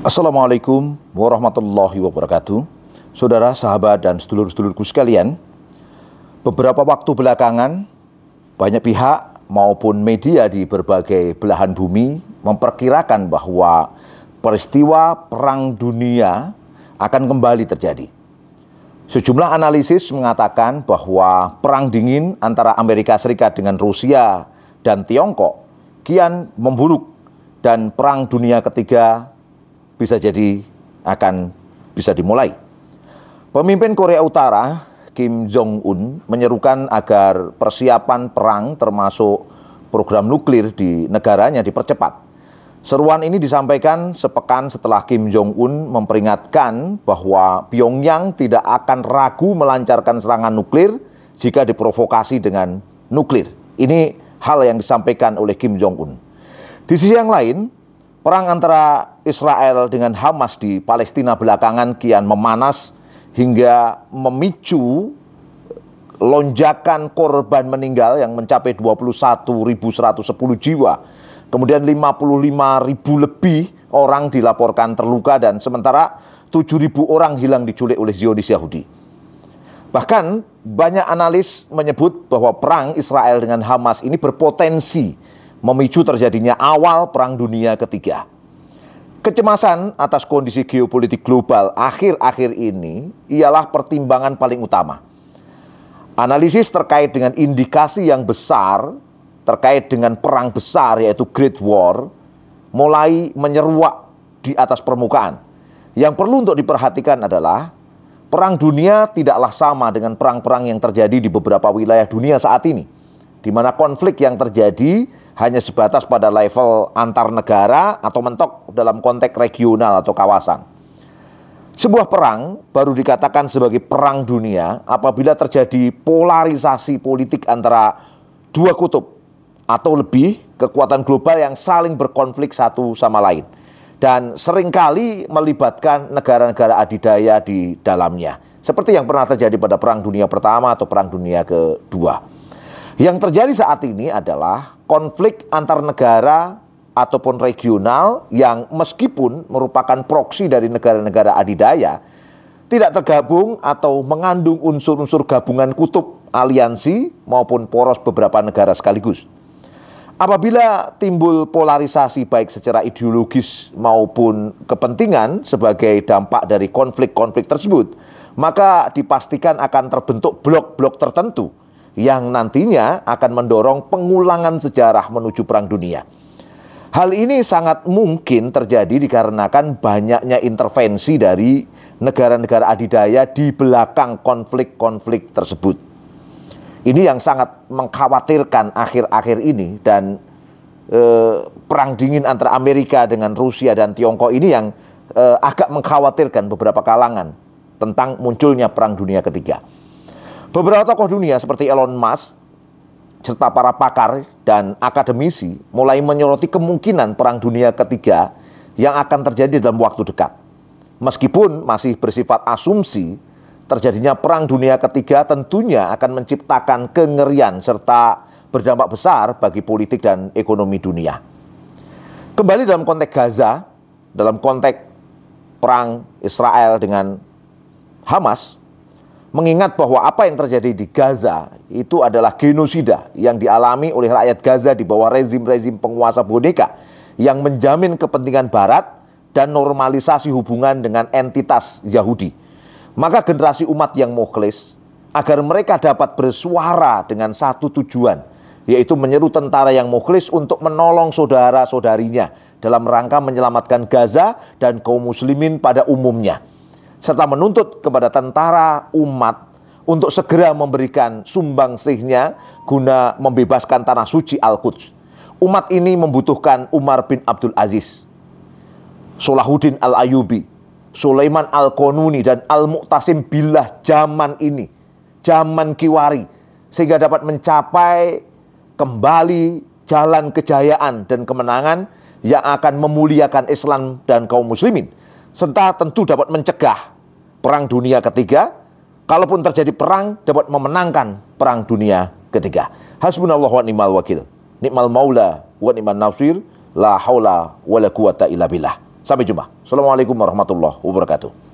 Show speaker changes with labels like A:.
A: Assalamualaikum warahmatullahi wabarakatuh. Saudara, sahabat, dan sedulur-sedulurku sekalian, beberapa waktu belakangan, banyak pihak maupun media di berbagai belahan bumi memperkirakan bahwa peristiwa Perang Dunia akan kembali terjadi. Sejumlah analisis mengatakan bahwa Perang Dingin antara Amerika Serikat dengan Rusia dan Tiongkok kian memburuk dan Perang Dunia Ketiga bisa jadi akan bisa dimulai. Pemimpin Korea Utara Kim Jong Un menyerukan agar persiapan perang termasuk program nuklir di negaranya dipercepat. Seruan ini disampaikan sepekan setelah Kim Jong Un memperingatkan bahwa Pyongyang tidak akan ragu melancarkan serangan nuklir jika diprovokasi dengan nuklir. Ini hal yang disampaikan oleh Kim Jong Un. Di sisi yang lain, Perang antara Israel dengan Hamas di Palestina belakangan kian memanas hingga memicu lonjakan korban meninggal yang mencapai 21.110 jiwa. Kemudian 55.000 lebih orang dilaporkan terluka dan sementara 7.000 orang hilang diculik oleh Zionis Yahudi. Bahkan banyak analis menyebut bahwa perang Israel dengan Hamas ini berpotensi memicu terjadinya awal Perang Dunia Ketiga. Kecemasan atas kondisi geopolitik global akhir-akhir ini ialah pertimbangan paling utama. Analisis terkait dengan indikasi yang besar terkait dengan perang besar yaitu Great War mulai menyeruak di atas permukaan. Yang perlu untuk diperhatikan adalah perang dunia tidaklah sama dengan perang-perang yang terjadi di beberapa wilayah dunia saat ini di mana konflik yang terjadi hanya sebatas pada level antar negara atau mentok dalam konteks regional atau kawasan. Sebuah perang baru dikatakan sebagai perang dunia apabila terjadi polarisasi politik antara dua kutub atau lebih kekuatan global yang saling berkonflik satu sama lain dan seringkali melibatkan negara-negara adidaya di dalamnya seperti yang pernah terjadi pada Perang Dunia Pertama atau Perang Dunia Kedua. Yang terjadi saat ini adalah konflik antar negara ataupun regional yang meskipun merupakan proksi dari negara-negara adidaya tidak tergabung atau mengandung unsur-unsur gabungan kutub aliansi maupun poros beberapa negara sekaligus. Apabila timbul polarisasi baik secara ideologis maupun kepentingan sebagai dampak dari konflik-konflik tersebut, maka dipastikan akan terbentuk blok-blok tertentu yang nantinya akan mendorong pengulangan sejarah menuju Perang Dunia. Hal ini sangat mungkin terjadi dikarenakan banyaknya intervensi dari negara-negara adidaya di belakang konflik-konflik tersebut. Ini yang sangat mengkhawatirkan akhir-akhir ini dan eh, perang dingin antara Amerika dengan Rusia dan Tiongkok ini yang eh, agak mengkhawatirkan beberapa kalangan tentang munculnya perang dunia ketiga. Beberapa tokoh dunia seperti Elon Musk serta para pakar dan akademisi mulai menyoroti kemungkinan perang dunia ketiga yang akan terjadi dalam waktu dekat. Meskipun masih bersifat asumsi, terjadinya perang dunia ketiga tentunya akan menciptakan kengerian serta berdampak besar bagi politik dan ekonomi dunia. Kembali dalam konteks Gaza, dalam konteks perang Israel dengan Hamas, mengingat bahwa apa yang terjadi di Gaza itu adalah genosida yang dialami oleh rakyat Gaza di bawah rezim-rezim penguasa boneka yang menjamin kepentingan barat dan normalisasi hubungan dengan entitas Yahudi. Maka generasi umat yang mukhlis agar mereka dapat bersuara dengan satu tujuan yaitu menyeru tentara yang mukhlis untuk menolong saudara-saudarinya dalam rangka menyelamatkan Gaza dan kaum muslimin pada umumnya serta menuntut kepada tentara umat untuk segera memberikan sumbangsihnya guna membebaskan tanah suci Al-Quds. Umat ini membutuhkan Umar bin Abdul Aziz, Sulahuddin Al-Ayubi, Sulaiman Al-Konuni dan Al-Muqtasim Billah zaman ini, zaman kiwari, sehingga dapat mencapai kembali jalan kejayaan dan kemenangan yang akan memuliakan Islam dan kaum muslimin serta tentu dapat mencegah Perang Dunia Ketiga. Kalaupun terjadi perang, dapat memenangkan Perang Dunia Ketiga. Hasbunallah wa ni'mal wakil. Ni'mal maula wa ni'mal nafsir. La haula wa la quwata illa billah. Sampai jumpa. Assalamualaikum warahmatullahi wabarakatuh.